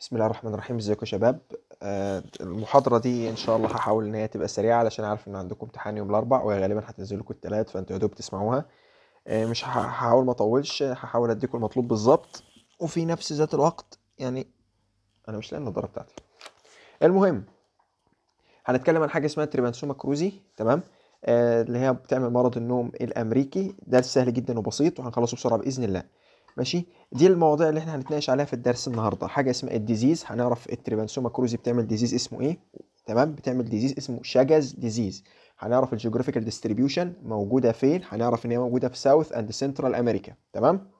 بسم الله الرحمن الرحيم ازيكم يا شباب آه المحاضرة دي ان شاء الله هحاول ان هي تبقى سريعة علشان عارف ان عندكم امتحان يوم الاربع وهي غالبا هتنزل لكم التلات فانتوا يا دوب تسمعوها آه مش هحاول ما اطولش هحاول اديكم المطلوب بالظبط وفي نفس ذات الوقت يعني انا مش لاقي النضارة بتاعتي المهم هنتكلم عن حاجة اسمها تريبانسوما كروزي تمام آه اللي هي بتعمل مرض النوم الامريكي ده سهل جدا وبسيط وهنخلصه بسرعة باذن الله ماشي دي المواضيع اللي احنا هنتناقش عليها في الدرس النهارده حاجه اسمها الديزيز هنعرف التريبانسوما كروزي بتعمل ديزيز اسمه ايه تمام بتعمل ديزيز اسمه شجز ديزيز هنعرف الجيوغرافيكال ديستريبيوشن موجوده فين هنعرف ان هي موجوده في ساوث اند سنترال امريكا تمام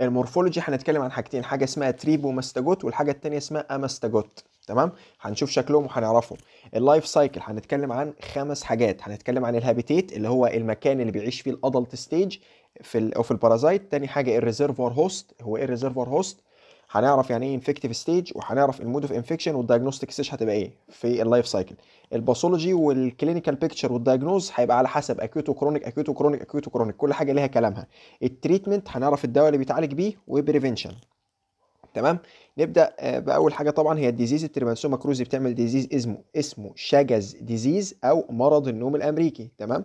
المورفولوجي هنتكلم عن حاجتين حاجه اسمها تريبوماستاجوت والحاجه الثانيه اسمها اماستاجوت تمام هنشوف شكلهم وهنعرفهم اللايف سايكل هنتكلم عن خمس حاجات هنتكلم عن الهابيتيت اللي هو المكان اللي بيعيش فيه الادلت ستيج في او في البارازايت تاني حاجه الريزرفوار هوست هو ايه الريزرفوار هوست هنعرف يعني ايه انفكتيف ستيج وهنعرف المود اوف انفكشن والدايجنوستيك ستيج هتبقى ايه في اللايف سايكل الباثولوجي والكلينيكال بيكتشر والدايجنوز هيبقى على حسب اكيوت وكرونيك اكيوت وكرونيك اكيوت وكرونيك كل حاجه ليها كلامها التريتمنت هنعرف الدواء اللي بيتعالج بيه وبريفنشن تمام نبدا آه، باول حاجه طبعا هي الديزيز التريمانسوما كروزي بتعمل ديزيز اسمه اسمه شجز ديزيز او مرض النوم الامريكي تمام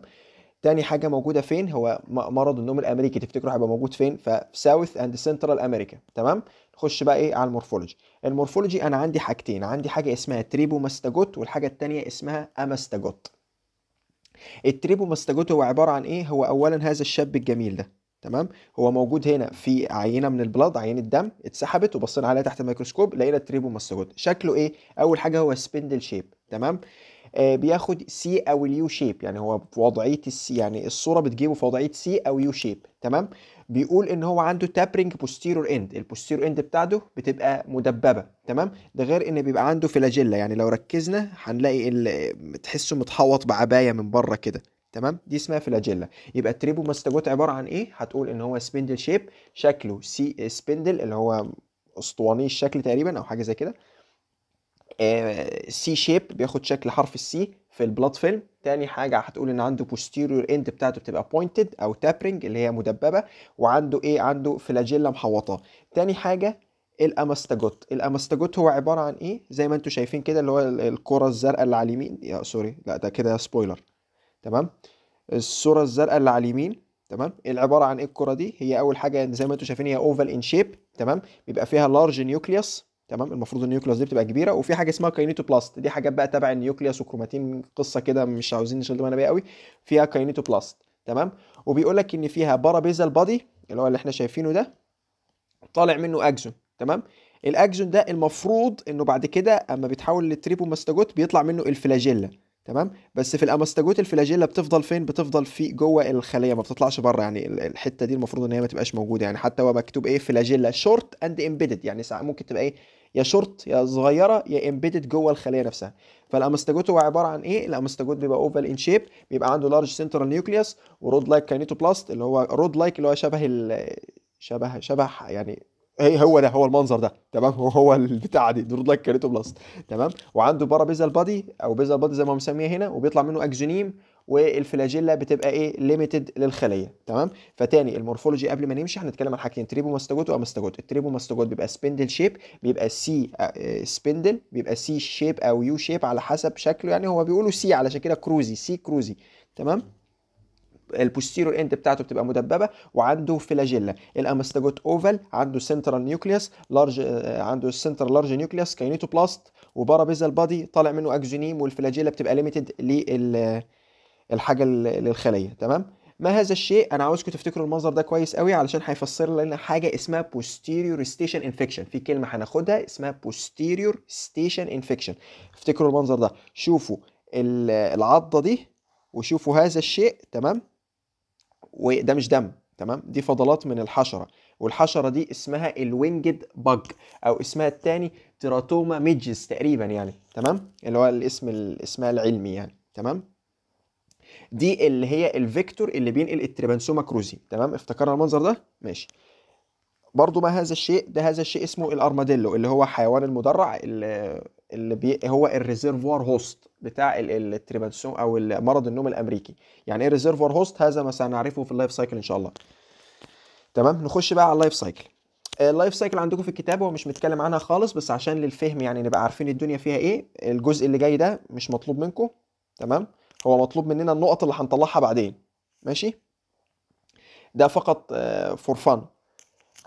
تاني حاجه موجوده فين هو مرض النوم الامريكي تفتكروا هيبقى موجود فين في ساوث اند سنترال امريكا تمام نخش بقى ايه على المورفولوجي المورفولوجي انا عندي حاجتين عندي حاجه اسمها تريبوماستاجوت والحاجه التانية اسمها اماستاجوت التريبوماستاجوت هو عباره عن ايه هو اولا هذا الشاب الجميل ده تمام هو موجود هنا في عينه من البلاد عينه دم اتسحبت وبصينا عليها تحت الميكروسكوب لقينا التريبوماستاجوت شكله ايه اول حاجه هو سبندل شيب تمام آه، بياخد سي او اليو شيب يعني هو في وضعيه السي يعني الصوره بتجيبه في وضعيه سي او يو شيب تمام بيقول ان هو عنده تابرنج بوستيرور اند البوستيرور اند بتاعته بتبقى مدببه تمام ده غير ان بيبقى عنده فلاجيلا يعني لو ركزنا هنلاقي تحسه متحوط بعبايه من بره كده تمام دي اسمها فلاجيلا يبقى التريبو ماستجوت عباره عن ايه هتقول ان هو سبندل شيب شكله سي سبندل اللي هو اسطواني الشكل تقريبا او حاجه زي كده سي آه، شيب بياخد شكل حرف السي في البلاد فيلم تاني حاجة هتقول ان عنده posterior end بتاعته بتبقى pointed او tapering اللي هي مدببة وعنده ايه عنده فلاجيلا محوطة تاني حاجة الامستاجوت الامستاجوت هو عبارة عن ايه زي ما انتم شايفين كده اللي هو الكرة الزرقاء اللي على اليمين يا سوري لا ده كده سبويلر تمام الصورة الزرقاء اللي على اليمين تمام العبارة عن ايه الكرة دي هي اول حاجة زي ما انتم شايفين هي اوفال ان شيب تمام بيبقى فيها لارج نيوكليوس تمام المفروض النيوكليوس دي بتبقى كبيره وفي حاجه اسمها كاينيتوبلاست دي حاجات بقى تبع النيوكليوس والكروماتين قصه كده مش عاوزين نشغل دماغنا بيها قوي فيها كاينيتوبلاست تمام وبيقول لك ان فيها بارابيزال بادي اللي هو اللي احنا شايفينه ده طالع منه اكزون تمام الاكزون ده المفروض انه بعد كده اما بيتحول للتريبوماستاجوت بيطلع منه الفلاجيلا تمام بس في الاماستاجوت الفلاجيلا بتفضل فين بتفضل في جوه الخليه ما بتطلعش بره يعني الحته دي المفروض ان هي ما تبقاش موجوده يعني حتى هو مكتوب ايه فلاجيلا شورت اند امبيدد يعني ممكن تبقى ايه يا شورت يا صغيره يا امبيدد جوه الخليه نفسها فالامستاجوت هو عباره عن ايه الامستاجوت بيبقى اوفال ان شيب بيبقى عنده لارج سنترال نيوكليوس ورود لايك كاينيتوبلاست اللي هو رود لايك اللي هو شبه ال... شبه شبه يعني هي إيه، هو ده هو المنظر ده تمام هو هو البتاع دي رود لايك كاينيتوبلاست تمام وعنده بارابيزال بادي او بيزال بادي زي ما مسميها هنا وبيطلع منه اكزونيم والفلاجيلا بتبقى ايه ليميتد للخليه تمام فتاني المورفولوجي قبل ما نمشي هنتكلم عن حاجتين تريبو ماستوجوت وامستوجوت التريبو ماستوجوت بيبقى سبندل شيب بيبقى سي سبندل آه، آه، بيبقى سي شيب او يو شيب على حسب شكله يعني هو بيقولوا سي علشان كده كروزي سي كروزي تمام البوستيرو اند بتاعته بتبقى مدببه وعنده فلاجيلا الامستاجوت اوفال عنده سنترال نيوكليوس لارج عنده سنترال لارج نيوكليوس كاينيتوبلاست وبارابيزال بادي طالع منه اكزونيم والفلاجيلا بتبقى ليميتد لل الحاجه للخليه تمام ما هذا الشيء انا عاوزكم تفتكروا المنظر ده كويس قوي علشان هيفسر لنا حاجه اسمها posterior station infection في كلمه هناخدها اسمها posterior station infection افتكروا المنظر ده شوفوا العضه دي وشوفوا هذا الشيء تمام وده مش دم تمام دي فضلات من الحشره والحشره دي اسمها الوينجد باج او اسمها الثاني تيراتوما ميدجز تقريبا يعني تمام اللي هو الاسم اسمها العلمي يعني تمام دي اللي هي الفيكتور اللي بينقل التريبانسوما كروزي تمام افتكرنا المنظر ده ماشي برضو ما هذا الشيء ده هذا الشيء اسمه الارماديلو اللي هو حيوان المدرع اللي, اللي بي هو الريزرفوار هوست بتاع التريبانسوم او مرض النوم الامريكي يعني ايه ريزرفوار هوست هذا ما سنعرفه في اللايف سايكل ان شاء الله تمام نخش بقى على اللايف سايكل اللايف سايكل عندكم في الكتاب هو مش متكلم عنها خالص بس عشان للفهم يعني نبقى عارفين الدنيا فيها ايه الجزء اللي جاي ده مش مطلوب منكم تمام هو مطلوب مننا النقط اللي هنطلعها بعدين ماشي ده فقط فور آه، فن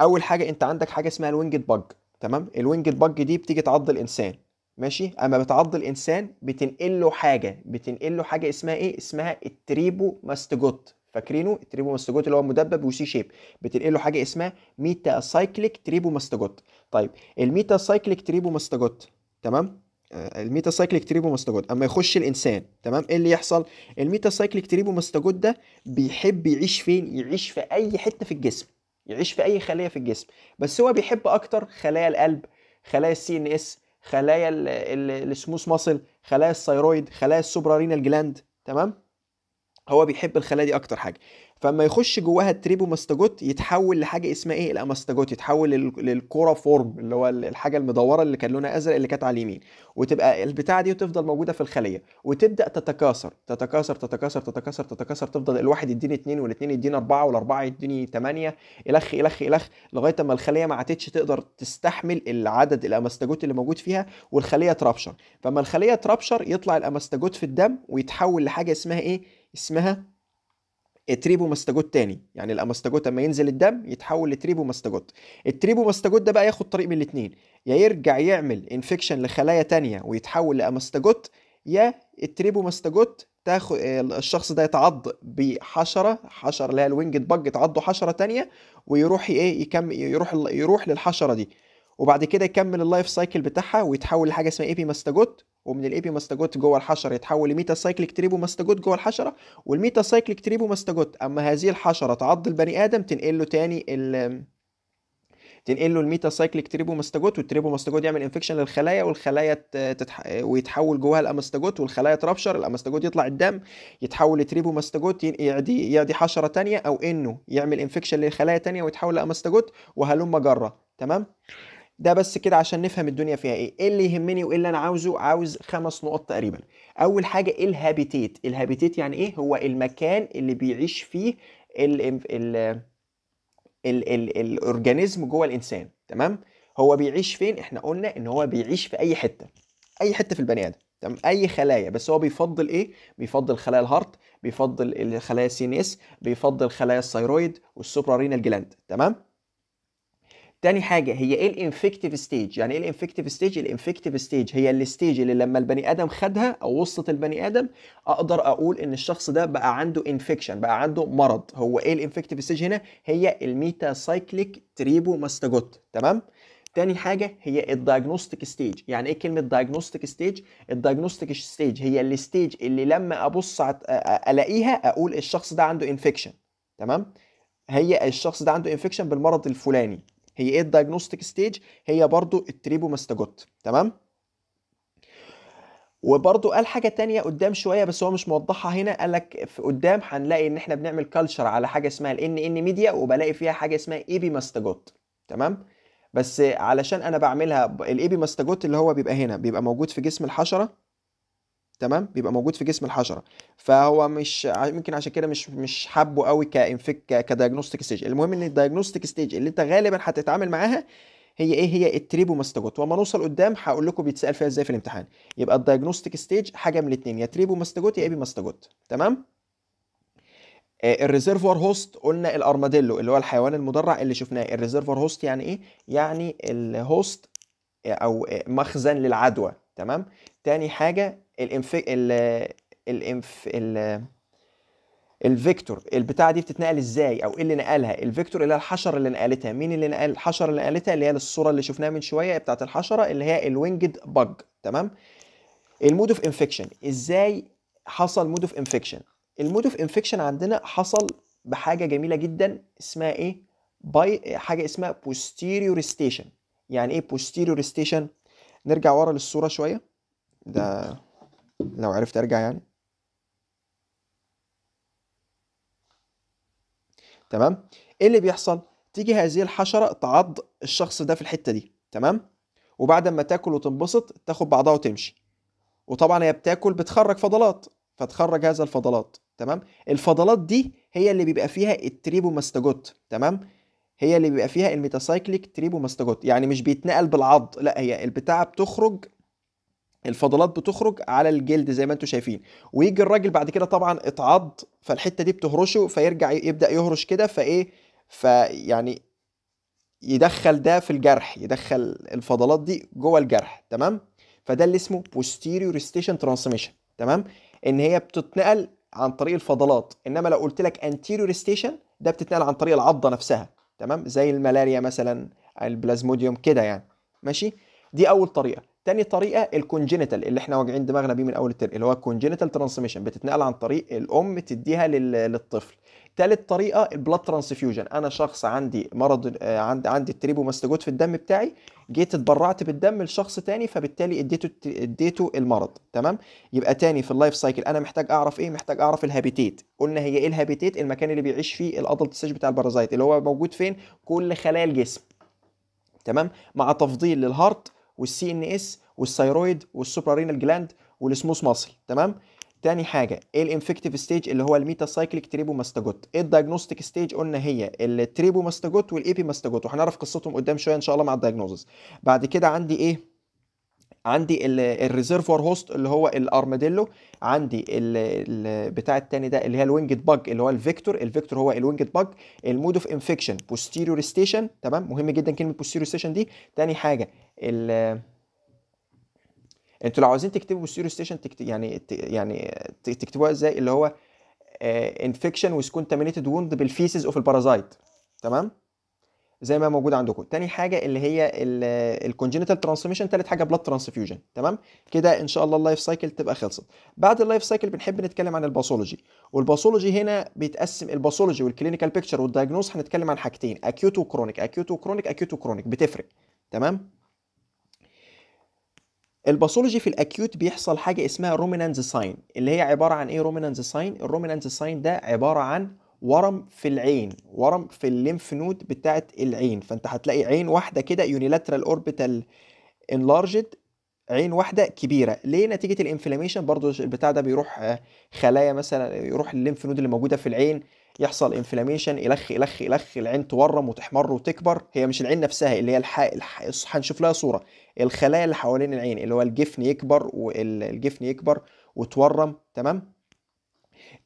اول حاجه انت عندك حاجه اسمها الوينجد بج تمام الوينجد بج دي بتيجي تعض الانسان ماشي اما بتعض الانسان بتنقل له حاجه بتنقل له حاجه اسمها ايه اسمها التريبو ماستجوت فاكرينه التريبو ماستجوت اللي هو مدبب وسي شيب بتنقل له حاجه اسمها ميتا سايكليك تريبو ماستجوت طيب الميتا سايكليك تريبو ماستجوت تمام الميتا سايكليك تريبو اما يخش الانسان تمام ايه اللي يحصل الميتا سايكليك تريبو ده بيحب يعيش فين يعيش في اي حته في الجسم يعيش في اي خليه في الجسم بس هو بيحب اكتر خلايا القلب خلايا السي ان اس خلايا السموث ماسل خلايا الثيرويد خلايا السوبرارينال جلاند تمام هو بيحب الخلايا دي اكتر حاجه فاما يخش جواها التريبو يتحول لحاجه اسمها ايه الاماستاجوت يتحول للكوره فورم اللي هو الحاجه المدوره اللي كان لونها ازرق اللي كانت على اليمين وتبقى البتاعه دي وتفضل موجوده في الخليه وتبدا تتكاثر تتكاثر تتكاثر تتكاثر تتكاثر تفضل الواحد يديني اثنين والاثنين يديني اربعه والاربعه يديني ثمانيه الخ الخ الخ لغايه اما الخليه ما عادتش تقدر تستحمل العدد الاماستاجوت اللي موجود فيها والخليه ترابشر فاما الخليه ترابشر يطلع الاماستاجوت في الدم ويتحول لحاجه اسمها ايه اسمها تريبو ماستجوت تاني يعني الامستاجوت اما ينزل الدم يتحول لتريبو ماستجوت التريبو ماستجوت ده بقى ياخد طريق من الاثنين يا يرجع يعمل انفكشن لخلايا تانية ويتحول لامستاجوت يا التريبو ماستجوت تاخد آه، الشخص ده يتعض بحشره حشره اللي هي الوينج بج تعضه حشره تانية ويروح ايه يكمل يروح يروح للحشره دي وبعد كده يكمل اللايف سايكل بتاعها ويتحول لحاجه اسمها ايبي ماستاجوت ومن الايبي ماستاجوت جوه الحشره يتحول لميتا سايكليك تريبو ماستاجوت جوه الحشره والميتا سايكليك تريبو ماستاجوت اما هذه الحشره تعض البني ادم تنقل له تاني ال تنقل له الميتا سايكليك تريبو ماستاجوت والتريبو ماستاجوت يعمل انفكشن للخلايا والخلايا تتح... ويتحول جواها الامستاجوت والخلايا تربشر الامستاجوت يطلع الدم يتحول لتريبو ماستاجوت يعدي يعدي حشره تانية او انه يعمل انفكشن للخلايا تانية ويتحول لامستاجوت وهلم جره تمام ده بس كده عشان نفهم الدنيا فيها ايه ايه اللي يهمني وايه اللي انا عاوزه عاوز خمس نقط تقريبا اول حاجه ايه الهابيتيت الهابيتيت يعني ايه هو المكان اللي بيعيش فيه ال ال ال ال الاورجانيزم جوه الانسان تمام هو بيعيش فين احنا قلنا ان هو بيعيش في اي حته اي حته في البني ادم تمام اي خلايا بس هو بيفضل ايه بيفضل خلايا الهارت بيفضل الخلايا السي ان اس بيفضل خلايا الثيرويد والسوبرارينال جلاند تمام تاني حاجه هي ايه الانفكتيف ستيج يعني ايه الانفكتيف ستيج الانفكتيف ستيج هي الستيج اللي لما البني ادم خدها او وصلت البني ادم اقدر اقول ان الشخص ده بقى عنده انفكشن بقى عنده مرض هو ايه الانفكتيف ستيج هنا هي الميتا سايكليك تريبو ماستاجوت تمام تاني حاجة هي الدايجنوستيك ستيج يعني ايه كلمة دايجنوستيك ستيج الدايجنوستيك ستيج هي الستيج اللي لما ابص الاقيها اقول الشخص ده عنده انفكشن تمام هي الشخص ده عنده انفكشن بالمرض الفلاني هي ايه الدايجنوستيك ستيج هي برضو التريبوماستاجوت تمام وبرضو قال حاجه تانية قدام شويه بس هو مش موضحها هنا قال لك في قدام هنلاقي ان احنا بنعمل كلتشر على حاجه اسمها الان ان ميديا وبلاقي فيها حاجه اسمها ايبي ماستاجوت تمام بس علشان انا بعملها بي ماستاجوت اللي هو بيبقى هنا بيبقى موجود في جسم الحشره تمام بيبقى موجود في جسم الحشره فهو مش ممكن عشان كده مش مش حابه قوي كانفك كدايجنوستيك ستيج المهم ان الدايجنوستيك ستيج اللي انت غالبا هتتعامل معاها هي ايه هي التريبوماستاجوت وما نوصل قدام هقول لكم بيتسال فيها ازاي في الامتحان يبقى الدايجنوستيك ستيج حاجه من الاثنين يا تريبوماستاجوت يا ابيماستاجوت تمام آه، الريزرفوار هوست قلنا الارماديلو اللي هو الحيوان المدرع اللي شفناه الريزرفوار هوست يعني ايه يعني الهوست او مخزن للعدوى تمام تاني حاجه الانف ال الانف ال الفيكتور البتاعه دي بتتنقل ازاي او ايه اللي نقلها الفيكتور الى الحشره اللي نقلتها مين اللي نقل الحشره اللي نقلتها اللي هي الصوره اللي شفناها من شويه بتاعه الحشره اللي هي الوينجد بج تمام المود اوف انفكشن ازاي حصل مود اوف انفكشن المود اوف انفكشن عندنا حصل بحاجه جميله جدا اسمها ايه باي حاجه اسمها posterior station يعني ايه posterior station نرجع ورا للصوره شويه ده لو عرفت ارجع يعني تمام ايه اللي بيحصل تيجي هذه الحشره تعض الشخص ده في الحته دي تمام وبعد ما تاكل وتنبسط تاخد بعضها وتمشي وطبعا هي بتاكل بتخرج فضلات فتخرج هذا الفضلات تمام الفضلات دي هي اللي بيبقى فيها التريبوماستاجوت تمام هي اللي بيبقى فيها الميتاسايكليك تريبوماستاجوت يعني مش بيتنقل بالعض لا هي البتاعه بتخرج الفضلات بتخرج على الجلد زي ما انتم شايفين ويجي الراجل بعد كده طبعا اتعض فالحته دي بتهرشه فيرجع يبدا يهرش كده فايه فيعني يدخل ده في الجرح يدخل الفضلات دي جوه الجرح تمام فده اللي اسمه posterior station transmission تمام ان هي بتتنقل عن طريق الفضلات انما لو قلت لك anterior station ده بتتنقل عن طريق العضه نفسها تمام زي الملاريا مثلا البلازموديوم كده يعني ماشي دي اول طريقه تاني طريقه الكونجنتال اللي احنا واجعين دماغنا بيه من اول الترم اللي هو الكونجنتال ترانسميشن بتتنقل عن طريق الام تديها للطفل تالت طريقه البلاد ترانسفيوجن انا شخص عندي مرض آه، عندي عندي التريبوماستجوت في الدم بتاعي جيت اتبرعت بالدم لشخص تاني فبالتالي اديته اديته المرض تمام يبقى تاني في اللايف سايكل انا محتاج اعرف ايه محتاج اعرف الهابيتيت قلنا هي ايه الهابيتيت المكان اللي بيعيش فيه الادلت سيج بتاع البارازايت اللي هو موجود فين كل خلايا الجسم تمام مع تفضيل للهارت والسي ان اس والثيرويد والسوبرارينال جلاند والسموث ماسل تمام تاني حاجه ايه الانفكتيف ستيج اللي هو الميتا سايكليك تريبو ماستاجوت ايه الدايجنوستيك ستيج قلنا هي التريبو ماستاجوت التريبوماستاجوت ماستاجوت وهنعرف قصتهم قدام شويه ان شاء الله مع الدايجنوزز بعد كده عندي ايه عندي الريزيرفوار هوست اللي هو الارماديلو عندي بتاع التاني ده اللي هي الوينجت باج اللي هو الفيكتور الفيكتور هو الوينجت باج المود اوف انفكشن بوستيريور ستيشن تمام مهم جدا كلمه بوستيريور ستيشن دي تاني حاجه ال انتوا لو عاوزين تكتبوا بوستيريور ستيشن يعني يعني تكتبوها ازاي اللي هو انفكشن ويز كونتامينيتد ووند بالفيسز اوف البارازايت تمام زي ما موجود عندكم تاني حاجه اللي هي الكونجنتال ترانسفورميشن تالت حاجه بلاد ترانسفيوجن تمام كده ان شاء الله اللايف سايكل تبقى خلصت بعد اللايف سايكل بنحب نتكلم عن الباثولوجي والباثولوجي هنا بيتقسم الباثولوجي والكلينيكال بيكتشر والدايجنوز هنتكلم عن حاجتين اكيوت وكرونيك اكيوت وكرونيك اكيوت وكرونيك بتفرق تمام الباثولوجي في الاكيوت بيحصل حاجه اسمها رومينانز ساين اللي هي عباره عن ايه رومينانز ساين الرومينانز ساين ده عباره عن ورم في العين ورم في الليمف نود بتاعت العين فانت هتلاقي عين واحده كده يونيلاترال اوربيتال انلارجد عين واحده كبيره ليه نتيجه الانفلاميشن برضو البتاع ده بيروح آه، خلايا مثلا يروح الليمف نود اللي موجوده في العين يحصل انفلاميشن يلخ يلخ يلخ العين تورم وتحمر وتكبر هي مش العين نفسها اللي هي الح... هنشوف لها صوره الخلايا اللي حوالين العين اللي هو الجفن يكبر والجفن يكبر وتورم تمام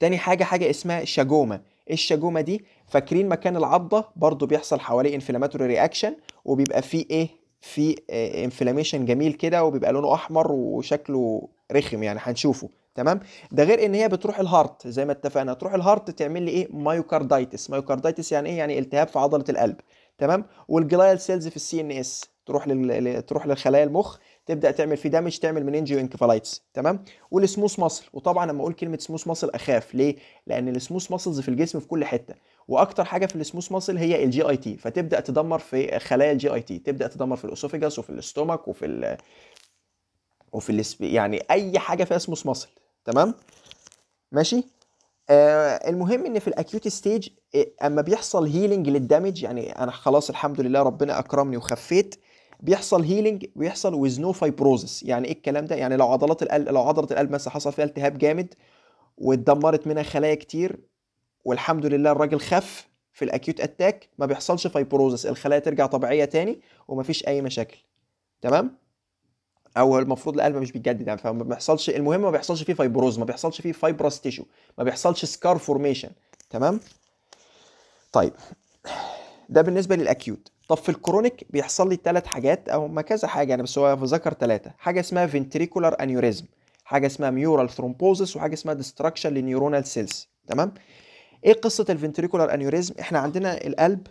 تاني حاجه حاجه اسمها شاجوما الشجومه دي فاكرين مكان العضه برضو بيحصل حواليه انفلاماتوري رياكشن وبيبقى فيه ايه في انفلاميشن آه، جميل كده وبيبقى لونه احمر وشكله رخم يعني هنشوفه تمام ده غير ان هي بتروح الهارت زي ما اتفقنا تروح الهارت تعمل لي ايه مايوكاردايتس مايوكاردايتس يعني ايه يعني التهاب في عضله القلب تمام والجلايال سيلز في السي ان اس تروح لل... تروح للخلايا المخ تبدا تعمل فيه دامج تعمل من انجيو انكفالايتس تمام والسموث ماسل وطبعا لما اقول كلمه سموث ماسل اخاف ليه لان السموس ماسلز في الجسم في كل حته واكتر حاجه في السموس ماسل هي الجي اي تي فتبدا تدمر في خلايا الجي اي تي تبدا تدمر في الاسوفيجاس وفي الاستومك وفي الـ وفي الـ يعني اي حاجه فيها سموث ماسل تمام ماشي آه المهم ان في الاكيوت آه، ستيج اما بيحصل هيلينج للدامج يعني انا خلاص الحمد لله ربنا اكرمني وخفيت بيحصل هيلينج ويحصل ويز نو فايبروزس يعني ايه الكلام ده يعني لو عضلات القلب لو عضله القلب مثلا حصل فيها التهاب جامد واتدمرت منها خلايا كتير والحمد لله الراجل خف في الاكيوت اتاك ما بيحصلش فايبروزس الخلايا ترجع طبيعيه تاني ومفيش اي مشاكل تمام او المفروض القلب مش بيتجدد يعني فما بيحصلش المهم ما بيحصلش فيه فايبروز ما بيحصلش فيه فايبروس تيشو ما بيحصلش سكار فورميشن تمام طيب ده بالنسبه للاكيوت طب في الكرونيك بيحصل لي ثلاث حاجات او ما كذا حاجه انا يعني بس هو ذكر ثلاثه حاجه اسمها فينتريكولار انيوريزم حاجه اسمها ميورال ثرومبوزس وحاجه اسمها ديستراكشن لنيورونال سيلز تمام ايه قصه الفنتريكولار انيوريزم احنا عندنا القلب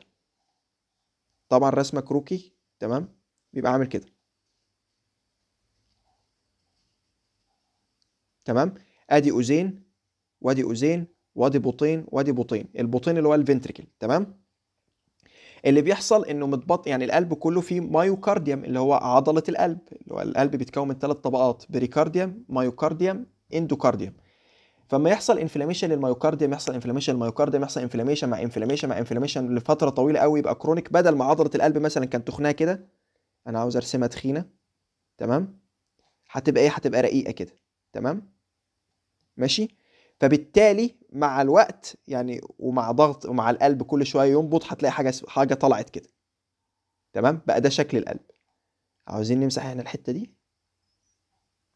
طبعا رسمه كروكي تمام بيبقى عامل كده تمام ادي اوزين وادي اوزين وادي بطين وادي بطين البطين اللي هو الفنتريكل تمام اللي بيحصل انه متبط يعني القلب كله فيه مايوكارديوم اللي هو عضله القلب اللي هو القلب بيتكون من ثلاث طبقات بريكارديوم مايوكارديوم اندوكارديوم فما يحصل انفلاميشن للمايوكارديوم يحصل انفلاميشن للمايوكارديوم يحصل انفلاميشن مع انفلاميشن مع انفلاميشن لفتره طويله قوي يبقى كرونيك بدل ما عضله القلب مثلا كانت تخنها كده انا عاوز ارسمها تخينه تمام هتبقى ايه هتبقى رقيقه كده تمام ماشي فبالتالي مع الوقت يعني ومع ضغط ومع القلب كل شويه ينبض هتلاقي حاجه حاجه طلعت كده تمام بقى ده شكل القلب عاوزين نمسح احنا الحته دي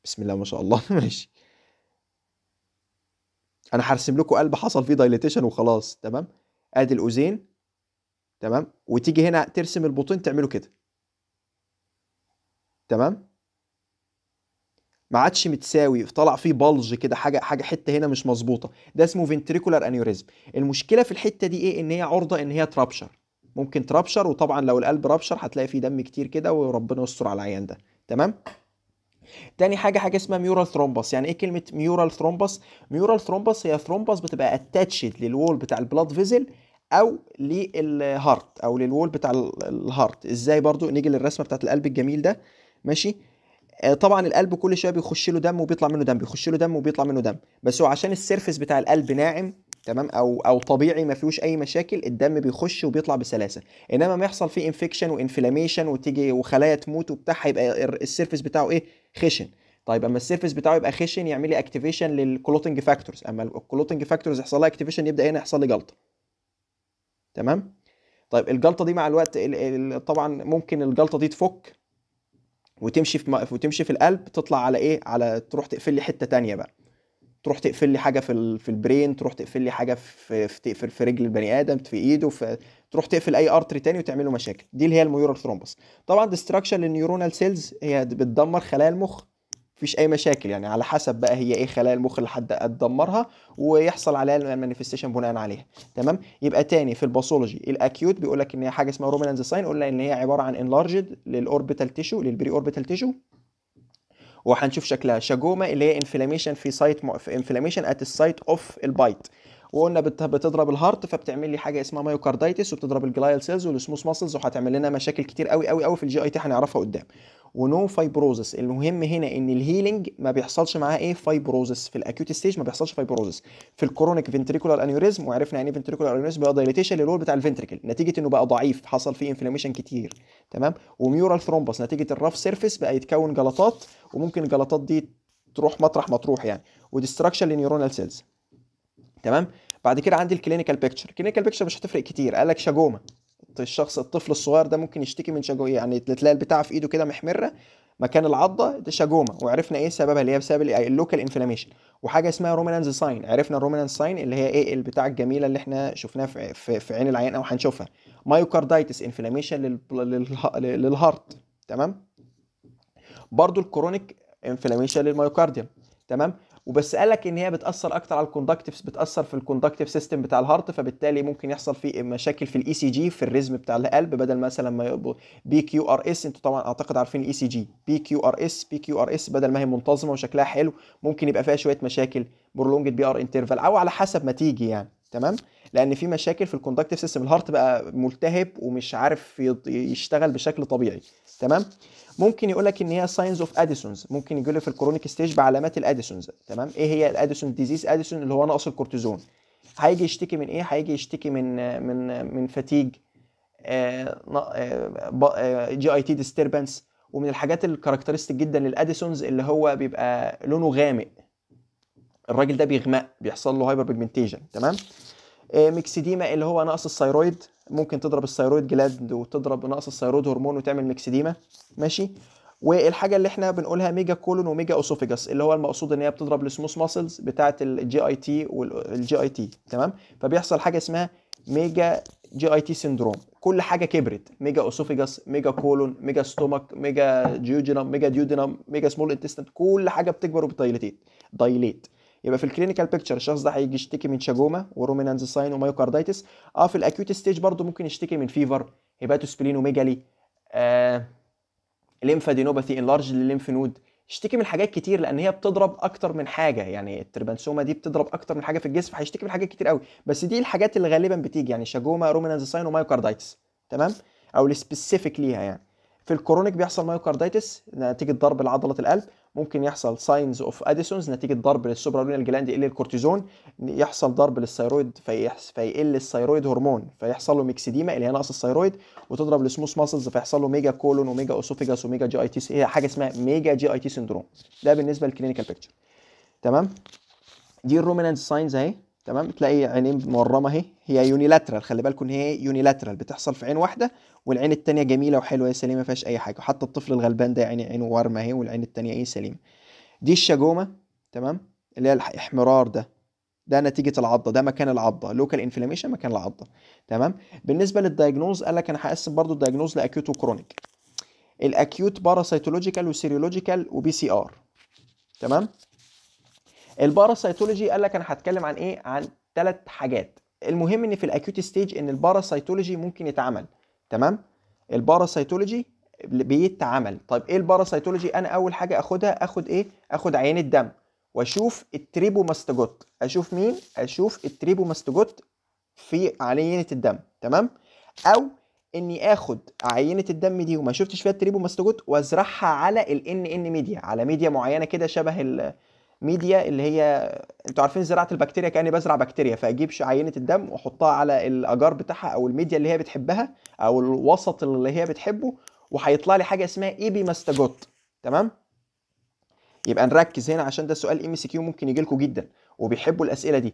بسم الله ما شاء الله ماشي انا هرسم لكم قلب حصل فيه دايليتيشن وخلاص تمام ادي الاوزين تمام وتيجي هنا ترسم البطين تعمله كده تمام ما عادش متساوي طلع فيه بلج كده حاجه حاجه حته هنا مش مظبوطه ده اسمه فينتريكولار انيوريزم المشكله في الحته دي ايه ان هي عرضه ان هي ترابشر ممكن ترابشر وطبعا لو القلب رابشر هتلاقي فيه دم كتير كده وربنا يستر على العيان ده تمام تاني حاجة حاجة اسمها ميورال ثرومبس يعني ايه كلمة ميورال ثرومبس؟ ميورال ثرومبس هي ثرومبس بتبقى اتاتشد للوول بتاع البلاد فيزل او للهارت او للوول بتاع الهارت ازاي برضو نيجي للرسمة بتاعت القلب الجميل ده ماشي آه، طبعا القلب كل شويه بيخش له دم وبيطلع منه دم بيخش له دم وبيطلع منه دم بس هو عشان السيرفس بتاع القلب ناعم تمام او او طبيعي ما فيهوش اي مشاكل الدم بيخش وبيطلع بسلاسه انما ما يحصل فيه انفكشن وانفلاميشن وتيجي وخلايا تموت وبتاع هيبقى السيرفس بتاعه ايه خشن طيب اما السيرفس بتاعه يبقى خشن يعمل لي اكتيفيشن للكلوتنج فاكتورز اما الكلوتنج فاكتورز يحصل لها اكتيفيشن يبدا هنا يحصل لي جلطه تمام طيب الجلطه دي مع الوقت طبعا ممكن الجلطه دي تفك وتمشي في وتمشي في القلب تطلع على ايه على تروح تقفل لي حته تانية بقى تروح تقفل لي حاجه في ال... في البرين تروح تقفل لي حاجه في في, في, في رجل البني ادم في ايده في... تروح تقفل اي ارتري تاني وتعمل له مشاكل دي اللي هي الميورال ثرومبس طبعا ديستراكشن للنيورونال سيلز هي بتدمر خلايا المخ مفيش اي مشاكل يعني على حسب بقى هي ايه خلايا المخ اللي حد اتدمرها ويحصل عليها المانيفستيشن بناء عليها تمام يبقى تاني في الباثولوجي الاكيوت بيقول لك ان هي حاجه اسمها رومينانز ساين قلنا ان هي عباره عن انلارجد للاوربيتال تيشو للبري اوربيتال تيشو وهنشوف شكلها شاجوما اللي هي انفلاميشن في سايت انفلاميشن ات السايت اوف البايت وقلنا بتضرب الهارت فبتعمل لي حاجه اسمها مايوكاردايتس وبتضرب الجلايال سيلز والسموث ماسلز وهتعمل لنا مشاكل كتير قوي قوي قوي في الجي اي تي هنعرفها قدام ونو فايبروزس المهم هنا ان الهيلنج ما بيحصلش معاه ايه فايبروزس في الاكيوت ستيج ما بيحصلش فايبروزس في الكرونيك فينتريكولار انيوريزم وعرفنا يعني ايه فينتريكولار انيوريزم بقى دايليتيشن للول بتاع الفنتريكل نتيجه انه بقى ضعيف حصل فيه انفلاميشن كتير تمام وميورال ثرومبس نتيجه الرف سيرفيس بقى يتكون جلطات وممكن الجلطات دي تروح مطرح مطروح يعني وديستراكشن لنيورونال سيلز تمام بعد كده عندي الكلينيكال بيكتشر الكلينيكال بيكتشر مش هتفرق كتير قال لك شاجوما الشخص الطفل الصغير ده ممكن يشتكي من شجو يعني تلاقي البتاعه في ايده كده محمره مكان العضه دي شجوما وعرفنا ايه سببها اللي هي بسبب اللوكال انفلاميشن وحاجه اسمها رومانانز ساين عرفنا الرومانانز ساين اللي هي ايه البتاعه الجميله اللي احنا شفناها في, في, في عين العيان او هنشوفها مايوكاردايتس انفلاميشن للهارت تمام برضو الكرونيك انفلاميشن للمايوكارديوم تمام وبس قال لك ان هي بتاثر اكتر على الكوندكتيف بتاثر في الكوندكتيف سيستم بتاع الهارت فبالتالي ممكن يحصل فيه مشاكل في الاي سي e جي في الريزم بتاع القلب بدل مثلا ما بي كيو ار اس انتوا طبعا اعتقد عارفين الاي سي جي بي كيو ار اس بي كيو ار اس بدل ما هي منتظمه وشكلها حلو ممكن يبقى فيها شويه مشاكل برولونجد بي ار انترفال او على حسب ما تيجي يعني تمام لان في مشاكل في الكوندكتيف سيستم الهارت بقى ملتهب ومش عارف يشتغل بشكل طبيعي تمام ممكن يقول لك ان هي ساينز اوف اديسونز ممكن يجي في الكرونيك ستيج بعلامات الاديسونز تمام ايه هي الاديسون ديزيز اديسون اللي هو نقص الكورتيزون هيجي يشتكي من ايه هيجي يشتكي من من من فاتيج جي اي تي ديستربنس ومن الحاجات الكاركترستيك جدا للاديسونز اللي هو بيبقى لونه غامق الراجل ده بيغمق بيحصل له هايبر بيجمنتيشن تمام آه، ميكسيديما اللي هو نقص الثيرويد ممكن تضرب الثيرويد جلاند وتضرب نقص الثيرويد هرمون وتعمل ميكسيديما ماشي والحاجه اللي احنا بنقولها ميجا كولون وميجا اوسوفيجاس اللي هو المقصود ان هي بتضرب السموث ماسلز بتاعه الجي اي تي والجي اي تي تمام فبيحصل حاجه اسمها ميجا جي اي تي سندروم كل حاجه كبرت ميجا اوسوفيجاس ميجا كولون ميجا ستومك ميجا جيوجينم ميجا ديودينم ميجا سمول انتستنت كل حاجه بتكبر وبتدايليت دايليت يبقى في الكلينيكال بيكتشر الشخص ده هيجي يشتكي من شاجوما ورومينانز ساين ومايوكاردايتس اه في الاكيوت ستيج برضه ممكن يشتكي من فيفر هيباتوسبلينوميجالي آه ليمفادينوباثي انلارج للليمف نود يشتكي من حاجات كتير لان هي بتضرب اكتر من حاجه يعني التربانسوما دي بتضرب اكتر من حاجه في الجسم هيشتكي من حاجات كتير قوي بس دي الحاجات اللي غالبا بتيجي يعني شاجوما رومينانز ساين ومايوكاردايتس تمام او السبيسيفيك ليها يعني في الكورونيك بيحصل مايوكاردايتس نتيجه ضرب لعضله القلب ممكن يحصل ساينز اوف اديسونز نتيجه ضرب للسوبرالونيال جلاند يقل الكورتيزون يحصل ضرب للثايرويد فيحس فيقل الثيرويد هرمون فيحصل له ميكسيديما اللي هي نقص الثيرويد وتضرب السموث ماسلز فيحصل له ميجا كولون وميجا اوسوفيجاس وميجا جي اي تي هي حاجه اسمها ميجا جي اي تي سندروم ده بالنسبه للكلينيكال بيكتشر تمام دي الرومينانت ساينز اهي تمام تلاقي عينين مورمه اهي هي يونيلاترال خلي بالكم هي يونيلاترال بتحصل في عين واحده والعين التانية جميله وحلوه يا سليمه ما فيهاش اي حاجه حتى الطفل الغلبان ده يعني عينه وارمه اهي والعين التانية ايه سليمه دي الشاجومه تمام اللي هي الاحمرار ده ده نتيجه العضه ده مكان العضه لوكال انفلاميشن مكان العضه تمام بالنسبه للدايجنوز قال لك انا هقسم برضو الدايجنوز لاكيوت وكرونيك الاكيوت باراسيتولوجيكال وسيريولوجيكال وبي سي ار تمام الباراسايتولوجي قال لك انا هتكلم عن ايه عن ثلاث حاجات المهم ان في الاكيوت ستيج ان الباراسايتولوجي ممكن يتعمل تمام الباراسايتولوجي بيتعمل طيب ايه الباراسايتولوجي انا اول حاجه اخدها اخد ايه اخد عينه دم واشوف التريبوماستوجوت اشوف مين اشوف التريبوماستوجوت في عينه الدم تمام او اني اخد عينه الدم دي وما شفتش فيها التريبوماستوجوت وازرعها على ال ان ان ميديا على ميديا معينه كده شبه ميديا اللي هي انتوا عارفين زراعه البكتيريا كاني بزرع بكتيريا فاجيب عينه الدم واحطها على الاجار بتاعها او الميديا اللي هي بتحبها او الوسط اللي هي بتحبه وهيطلع لي حاجه اسمها ايبي ماستجوت تمام يبقى نركز هنا عشان ده سؤال ام اس كيو ممكن يجي لكم جدا وبيحبوا الاسئله دي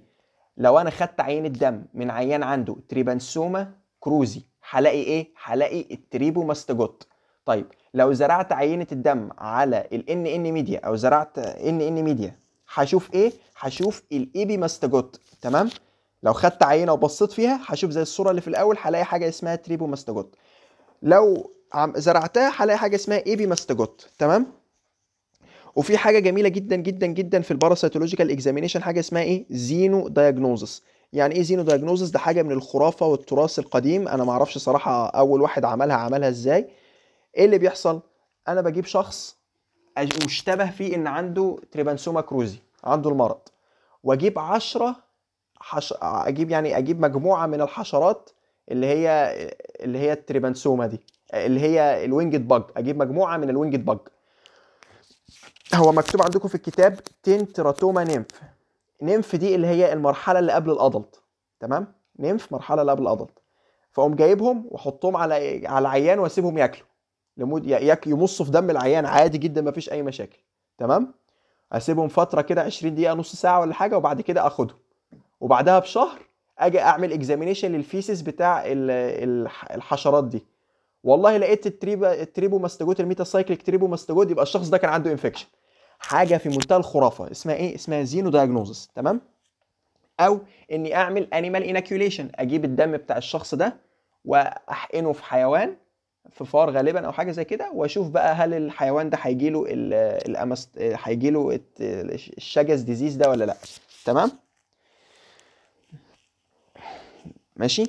لو انا خدت عينه دم من عيان عنده تريبانسوما كروزي هلاقي ايه هلاقي التريبو ماستاجوت طيب لو زرعت عينه الدم على ال ان ان ميديا او زرعت ان ان ميديا هشوف ايه هشوف الايبي ماستاجوت تمام لو خدت عينه وبصيت فيها هشوف زي الصوره اللي في الاول هلاقي حاجه اسمها تريبو ماستاجوت لو زرعتها هلاقي حاجه اسمها ايبي ماستاجوت تمام وفي حاجه جميله جدا جدا جدا في الباراسيتولوجيكال اكزامينيشن حاجه اسمها ايه زينو دايجنوزس يعني ايه زينو دايجنوزس ده حاجه من الخرافه والتراث القديم انا معرفش صراحه اول واحد عملها عملها ازاي ايه اللي بيحصل انا بجيب شخص مشتبه فيه ان عنده تريبانسوما كروزي عنده المرض واجيب عشرة حش... اجيب يعني اجيب مجموعه من الحشرات اللي هي اللي هي التريبانسوما دي اللي هي الوينجد بج اجيب مجموعه من الوينجد بج هو مكتوب عندكم في الكتاب تين تراتوما نيمف نيمف دي اللي هي المرحله اللي قبل الادلت تمام نيمف مرحله اللي قبل الادلت فاقوم جايبهم واحطهم على على عيان واسيبهم ياكلوا لمود يمص في دم العيان عادي جدا مفيش اي مشاكل تمام اسيبهم فتره كده 20 دقيقه نص ساعه ولا حاجه وبعد كده اخدهم وبعدها بشهر اجي اعمل اكزامينيشن للفيسز بتاع الحشرات دي والله لقيت التريبو التريبو ماستجوت الميتاسايكليك تريبو ماستجوت يبقى الشخص ده كان عنده انفكشن حاجه في منتهى الخرافه اسمها ايه اسمها زينو دايجنوزس تمام او اني اعمل انيمال اناكيوليشن اجيب الدم بتاع الشخص ده واحقنه في حيوان في فار غالبا او حاجه زي كده واشوف بقى هل الحيوان ده هيجي له الامست هيجي له الشجز ديزيز ده ولا لا تمام ماشي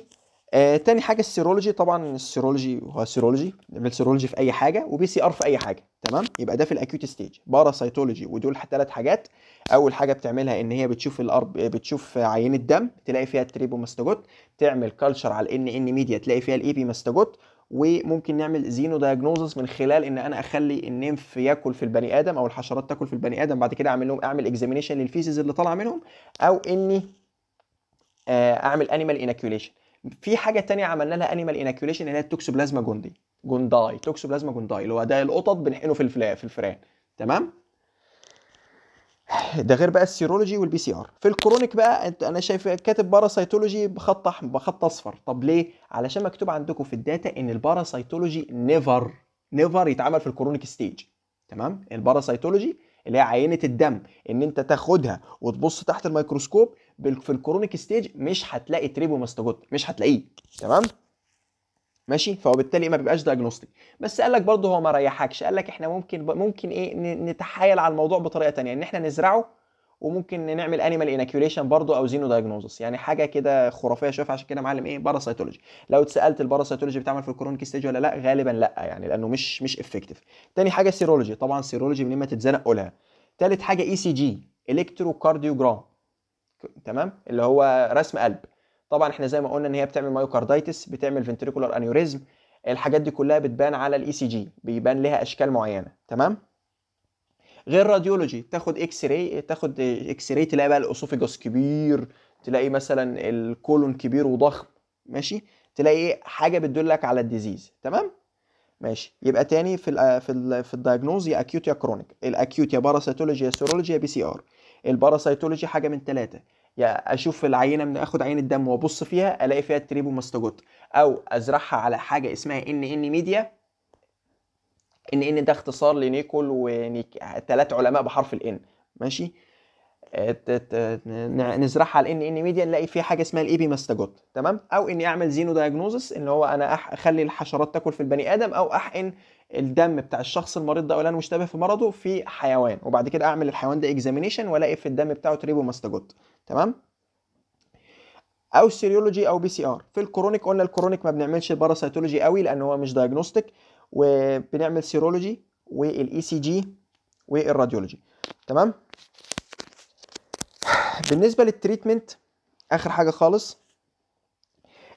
آه تاني حاجه السيرولوجي طبعا السيرولوجي هو سيرولوجي السيرولوجي سيرولوجي في اي حاجه وبي سي ار في اي حاجه تمام يبقى ده في الاكيوت ستيج باراسيتولوجي ودول ثلاث حاجات اول حاجه بتعملها ان هي بتشوف الارب بتشوف عينه دم تلاقي فيها التريبو مستجوت تعمل كلتشر على ان ان ميديا تلاقي فيها الاي بي ماستوجوت وممكن نعمل زينو دايجنوزس من خلال ان انا اخلي النمف ياكل في البني ادم او الحشرات تاكل في البني ادم بعد كده اعمل لهم اعمل اكزامينشن للفيسز اللي طالعه منهم او اني آه، اعمل انيمال اناكيوليشن في حاجه تانية عملنا لها انيمال اناكيوليشن اللي هي التوكسوبلازما جوندي جونداي توكسوبلازما جونداي اللي هو ده القطط بنحقنه في الفلا في الفئران تمام ده غير بقى السيرولوجي والبي سي ار في الكرونيك بقى انا شايف كاتب باراسيتولوجي بخط احمر بخط اصفر طب ليه علشان مكتوب عندكم في الداتا ان الباراسيتولوجي نيفر نيفر يتعمل في الكرونيك ستيج تمام الباراسيتولوجي اللي هي عينه الدم ان انت تاخدها وتبص تحت الميكروسكوب في الكرونيك ستيج مش هتلاقي تريبو مستجد مش هتلاقيه تمام ماشي فهو بالتالي ما بيبقاش دياجنوستيك بس قال لك برضه هو ما ريحكش قال لك احنا ممكن ممكن ايه نتحايل على الموضوع بطريقه ثانيه ان احنا نزرعه وممكن نعمل انيمال اناكيوليشن برضه او زينو دايجنوزس يعني حاجه كده خرافيه شويه عشان كده معلم ايه باراسيتولوجي لو اتسالت الباراسيتولوجي بتعمل في الكرونيك ستيج ولا لا غالبا لا يعني لانه مش مش افكتيف تاني حاجه سيرولوجي طبعا سيرولوجي من ما تتزنق قولها تالت حاجه اي سي جي الكتروكارديوجرام تمام اللي هو رسم قلب طبعا احنا زي ما قلنا ان هي بتعمل مايوكاردايتس بتعمل فنتريكولار انيوريزم الحاجات دي كلها بتبان على الاي سي e جي بيبان لها اشكال معينه تمام غير راديولوجي تاخد اكس راي تاخد اكس راي تلاقي بقى الاسوفيجوس كبير تلاقي مثلا الكولون كبير وضخم ماشي تلاقي حاجه بتدلك على الديزيز تمام ماشي يبقى تاني في الـ آه، في الـ آه، في الدايجنوز يا اكيوت يا كرونيك الاكيوت يا باراسيتولوجي يا سيرولوجي يا بي سي ار الباراسيتولوجي حاجه من ثلاثه يعني اشوف العينه من اخد عينه دم وابص فيها الاقي فيها التريبوماستوجوت او ازرعها على حاجه اسمها ان ان ميديا ان ان ده اختصار لنيكول ونيك ثلاث علماء بحرف الان ماشي آه، نزرعها على ان ان ميديا نلاقي فيها حاجه اسمها الاي بي ماستاجوت تمام او اني اعمل زينو دايجنوزس ان هو انا اخلي الحشرات تاكل في البني ادم او احقن الدم بتاع الشخص المريض ده او اللي انا مشتبه في مرضه في حيوان وبعد كده اعمل الحيوان ده اكزامينيشن والاقي في الدم بتاعه تريبو ماستاجوت تمام او السيريولوجي او بي سي ار في الكورونيك قلنا الكورونيك ما بنعملش باراسيتولوجي قوي لان هو مش دايجنوستيك وبنعمل سيرولوجي والاي سي جي والراديولوجي تمام بالنسبه للتريتمنت اخر حاجه خالص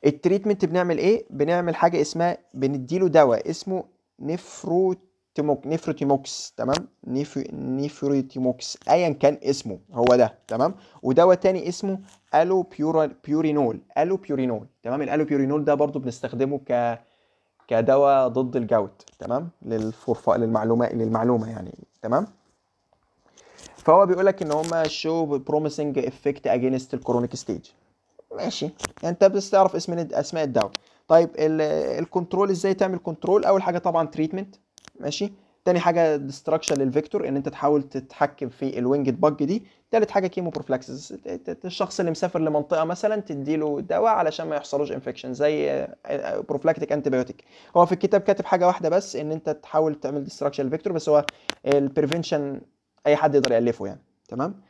التريتمنت بنعمل ايه بنعمل حاجه اسمها بنديله دواء اسمه نفروت تيموك نيفروتيموكس تمام نيف... نيفروتيموكس ايا كان اسمه هو ده تمام ودواء تاني اسمه الو بيور بيورينول الو بيورينول تمام الالو بيورينول ده برضو بنستخدمه ك كدواء ضد الجوت تمام للفرفاء للمعلومه للمعلومه يعني تمام فهو بيقول لك ان هما شو بروميسنج افكت اجينست الكرونيك ستيج ماشي يعني انت بس تعرف اسم اسماء الدواء طيب الكنترول ازاي تعمل كنترول اول حاجه طبعا تريتمنت ماشي تاني حاجه ديستراكشن للفيكتور ان انت تحاول تتحكم في الوينج بج دي تالت حاجه كيمو بروفلاكسس الشخص اللي مسافر لمنطقه مثلا تديله دواء علشان ما يحصلوش انفكشن زي بروفلاكتيك آه، انتيبيوتيك هو في الكتاب كاتب حاجه واحده بس ان انت تحاول تعمل ديستراكشن للفيكتور بس هو البريفنشن اي حد يقدر يالفه يعني تمام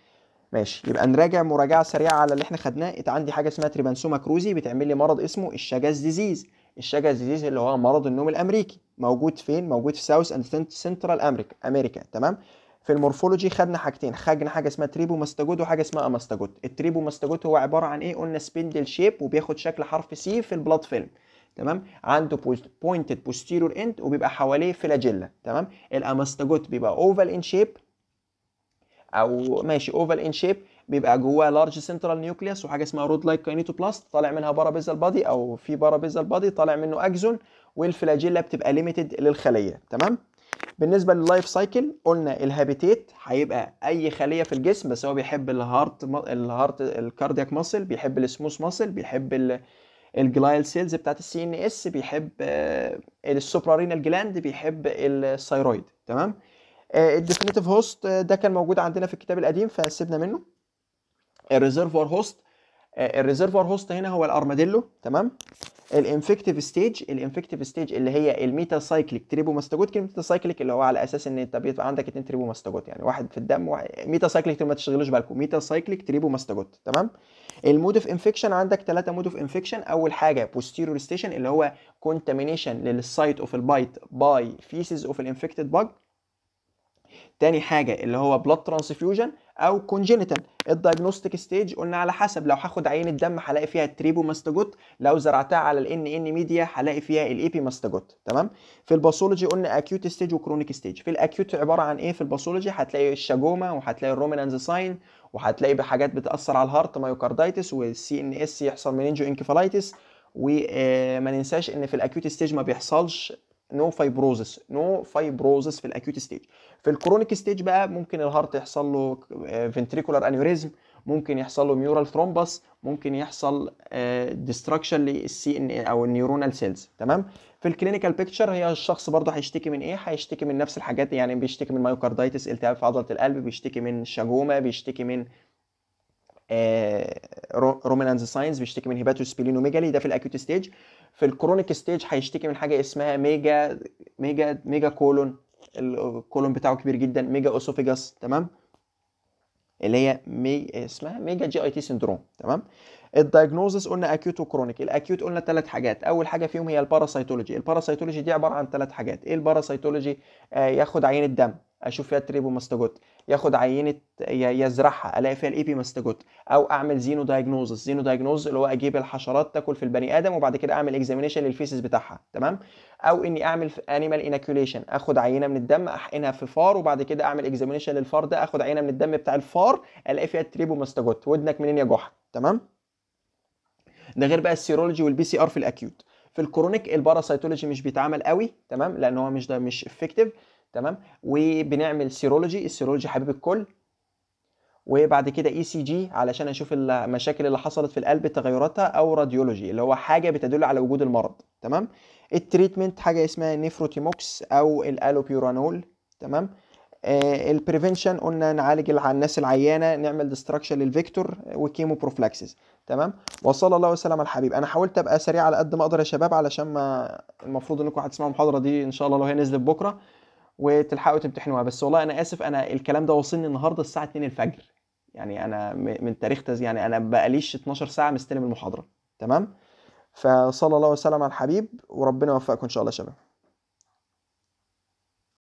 ماشي يبقى نراجع مراجعه سريعه على اللي احنا خدناه عندي حاجه اسمها تريبانسوما كروزي بتعمل لي مرض اسمه الشجاز ديزيز الشجاز ديزيز اللي هو مرض النوم الامريكي موجود فين موجود في ساوث اند سنترال امريكا امريكا تمام في المورفولوجي خدنا حاجتين خدنا حاجه اسمها تريبو ماستجود وحاجه اسمها اماستجود التريبو ماستجود هو عباره عن ايه قلنا سبندل شيب وبياخد شكل حرف سي في البلاد فيلم تمام عنده بوينتد بوستيرور اند وبيبقى حواليه فلاجيلا تمام الاماستجود بيبقى اوفال ان شيب او ماشي اوفال ان شيب بيبقى جواه لارج سنترال نيوكليوس وحاجه اسمها رود لايك بلاست طالع منها بارابيزال بادي او في بارابيزال بادي طالع منه اكزون والفلاجيلا بتبقى ليميتد للخليه تمام بالنسبه لللايف سايكل قلنا الهابيتيت هيبقى اي خليه في الجسم بس هو بيحب الهارت الهارت الكاردياك ماسل بيحب السموث ماسل بيحب الجلايل سيلز بتاعت السي ان اس بيحب آه، السوبرارينال جلاند بيحب الثايرويد تمام آه، الديفينيتيف هوست آه، ده كان موجود عندنا في الكتاب القديم فسيبنا منه الريزرفوار هوست الريزرفوار هوست هنا هو الارماديلو تمام الانفكتيف ستيج الانفكتيف ستيج اللي هي الميتا سايكليك تريبو ماستاجوت كلمه ميتا سايكليك اللي هو على اساس ان انت بيبقى عندك اتنين تريبو ماستاجوت يعني واحد في الدم واحد ميتا سايكليك ما تشغلوش بالكم ميتا سايكليك تريبو ماستاجوت تمام المود اوف انفكشن عندك ثلاثه مود اوف انفكشن اول حاجه بوستيريور ستيشن اللي هو كونتامينيشن للسايت اوف البايت باي فيسز اوف الانفكتد باج تاني حاجه اللي هو بلاد ترانسفيوجن او كونجينيتال الدايجنوستيك ستيج قلنا على حسب لو هاخد عينه دم هلاقي فيها التريبو ماستجوت لو زرعتها على ال ان ميديا هلاقي فيها الايبي ماستاجوت تمام في الباثولوجي قلنا اكيوت ستيج وكرونيك ستيج في الاكيوت عباره عن ايه في الباثولوجي هتلاقي الشاجوما وهتلاقي الرومينانز ساين وهتلاقي بحاجات بتاثر على الهارت مايوكاردايتس والسي ان اس يحصل مننجو انكفالايتس وما ننساش ان في الاكيوت ستيج ما بيحصلش نو فايبروزس نو فايبروزس في الاكيوت ستيج في الكرونيك ستيج بقى ممكن الهارت يحصل له فنتريكولار آه، انيوريزم ممكن يحصل له ميورال ثرومبس ممكن يحصل ديستراكشن للسي ان او النيورونال سيلز تمام في الكلينيكال بيكتشر هي الشخص برضه هيشتكي من ايه هيشتكي من نفس الحاجات يعني بيشتكي من مايوكاردايتس التهاب في عضله القلب بيشتكي من شاجوما بيشتكي من رومينانز آه، ساينز بيشتكي من هيباتوسبلينوميجالي ده في الاكوت ستيج في الكرونيك ستيج هيشتكي من حاجه اسمها ميجا ميجا ميجا كولون الكولون بتاعه كبير جدا ميجا اوسوفيجاس تمام اللي هي مي اسمها ميجا جي اي تي سندروم تمام الدايجنوزس قلنا اكيوت وكرونيك الاكيوت قلنا ثلاث حاجات اول حاجه فيهم هي الباراسيتولوجي الباراسيتولوجي دي عباره عن ثلاث حاجات ايه الباراسيتولوجي آه ياخد عينه دم اشوف فيها تريبو ماستاجوت ياخد عينه يزرعها الاقي فيها بي ماستاجوت او اعمل زينو دايجنوزس زينو دايجنوز اللي هو اجيب الحشرات تاكل في البني ادم وبعد كده اعمل اكزامينشن للفيسز بتاعها تمام او اني اعمل انيمال انكيوليشن اخد عينه من الدم احقنها في فار وبعد كده اعمل اكزامينشن للفار ده اخد عينه من الدم بتاع الفار الاقي فيها التريبو ماستاجوت ودنك منين يا جحا تمام ده غير بقى السيرولوجي والبي سي ار في الاكيوت في الكرونيك الباراسيتولوجي مش بيتعمل قوي تمام لان هو مش ده مش افكتيف تمام وبنعمل سيرولوجي السيرولوجي حبيب الكل وبعد كده اي سي جي علشان اشوف المشاكل اللي حصلت في القلب تغيراتها او راديولوجي اللي هو حاجه بتدل على وجود المرض تمام التريتمنت حاجه اسمها نيفروتيموكس او الالوبيورانول تمام آه البريفنشن قلنا نعالج الناس العيانه نعمل ديستراكشن للفيكتور وكيمو بروفلاكسس تمام وصلى الله وسلم على الحبيب انا حاولت ابقى سريع على قد ما اقدر يا شباب علشان ما المفروض انكم هتسمعوا المحاضره دي ان شاء الله لو هي نزلت بكره وتلحقوا تمتحنوها بس والله انا اسف انا الكلام ده وصلني النهارده الساعه 2 الفجر يعني انا من تاريخ تز يعني انا بقاليش 12 ساعه مستلم المحاضره تمام فصلى الله وسلم على الحبيب وربنا يوفقكم ان شاء الله شباب